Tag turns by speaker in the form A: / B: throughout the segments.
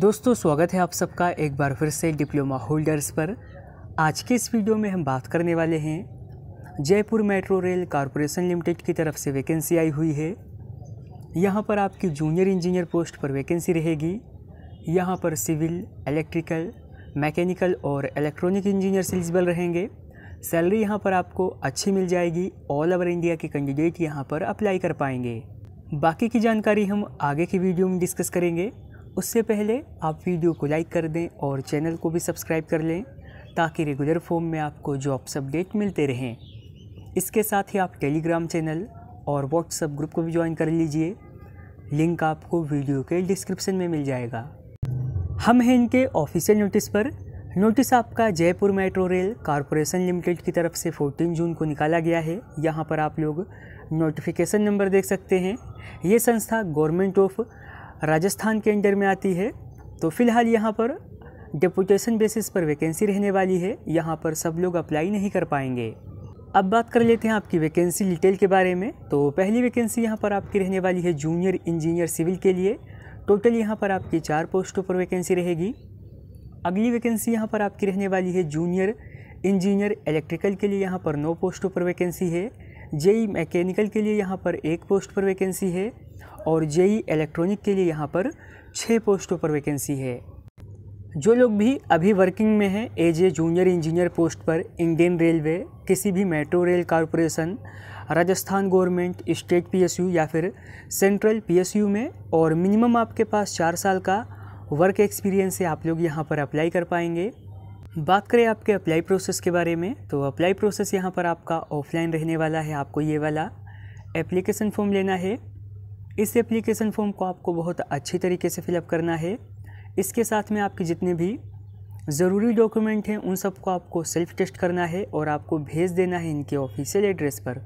A: दोस्तों स्वागत है आप सबका एक बार फिर से डिप्लोमा होल्डर्स पर आज के इस वीडियो में हम बात करने वाले हैं Jaipur metro rail corporation limited की तरफ से वैकेंसी आई हुई है यहाँ पर आपकी जूनियर इंजीनियर पोस्ट पर वैकेंसी रहेगी यहाँ पर सिविल इलेक्ट्रिकल मैकेनिकल और इलेक्ट्रॉनिक इंजीनियर एलिजिबल रहेंगे सैलरी यहाँ पर आपको अच्छी मिल जाएगी ऑल ओवर इंडिया के कैंडिडेट यहाँ पर अप्लाई कर पाएंगे बाकी की जानकारी हम आगे की वीडियो में डिस्कस करेंगे उससे पहले आप वीडियो को लाइक कर दें और चैनल को भी सब्सक्राइब कर लें ताकि रेगुलर फॉर्म में आपको जॉब्स अपडेट मिलते रहें इसके साथ ही आप टेलीग्राम चैनल और व्हाट्सएप ग्रुप को भी ज्वाइन कर लीजिए लिंक आपको वीडियो के डिस्क्रिप्शन में मिल जाएगा हम हैं इनके ऑफिशियल नोटिस पर नोटिस आपका Jaipur metro rail corporation limited की तरफ से 14 जून को निकाला गया है यहाँ पर आप लोग नोटिफिकेशन नंबर देख सकते हैं ये संस्था गवर्नमेंट ऑफ राजस्थान के अंडर में आती है तो फ़िलहाल यहाँ पर डेपुटेशन बेसिस पर वैकेंसी रहने वाली है यहाँ पर सब लोग अप्लाई नहीं कर पाएंगे अब बात कर लेते हैं आपकी वैकेंसी डिटेल के बारे में तो पहली वैकेंसी यहाँ पर आपकी रहने वाली है जूनियर इंजीनियर सिविल के लिए टोटल यहाँ पर आपकी चार पोस्टों पर वैकेंसी रहेगी अगली वैकेंसी यहाँ पर आपकी रहने वाली है जूनियर इंजीनियर इलेक्ट्रिकल के लिए यहाँ पर नौ पोस्टों पर वैकेंसी है जेई मैकेनिकल e के लिए यहाँ पर एक पोस्ट पर वैकेंसी है और जेई इलेक्ट्रॉनिक के लिए यहाँ पर छः पोस्टों पर वैकेंसी है जो लोग भी अभी वर्किंग में हैं as a junior engineer post पर इंडियन रेलवे किसी भी metro rail corporation Rajasthan government state PSU या फिर सेंट्रल पीएसयू में और मिनिमम आपके पास चार साल का वर्क एक्सपीरियंस है आप लोग यहाँ पर अप्लाई कर पाएंगे बात करें आपके अप्लाई प्रोसेस के बारे में तो अप्लाई प्रोसेस यहाँ पर आपका ऑफलाइन रहने वाला है आपको ये वाला एप्लीकेशन फॉर्म लेना है इस एप्लीकेशन फॉर्म को आपको बहुत अच्छी तरीके से फिलअप करना है इसके साथ में आपके जितने भी ज़रूरी डॉक्यूमेंट हैं उन सबको आपको सेल्फ टेस्ट करना है और आपको भेज देना है इनके ऑफिशियल एड्रेस पर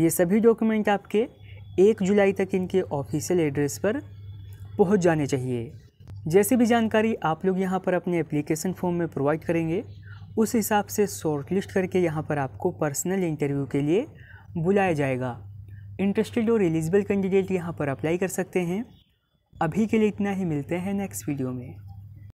A: ये सभी डॉक्यूमेंट आपके एक जुलाई तक इनके ऑफिशियल एड्रेस पर पहुंच जाने चाहिए जैसी भी जानकारी आप लोग यहाँ पर अपने एप्लीकेशन फॉर्म में प्रोवाइड करेंगे उस हिसाब से शॉर्ट लिस्ट करके यहाँ पर आपको पर्सनल इंटरव्यू के लिए बुलाया जाएगा इंटरेस्टेड और एलिजिबल कैंडिडेट यहाँ पर अप्लाई कर सकते हैं अभी के लिए इतना ही मिलते हैं नेक्स्ट वीडियो में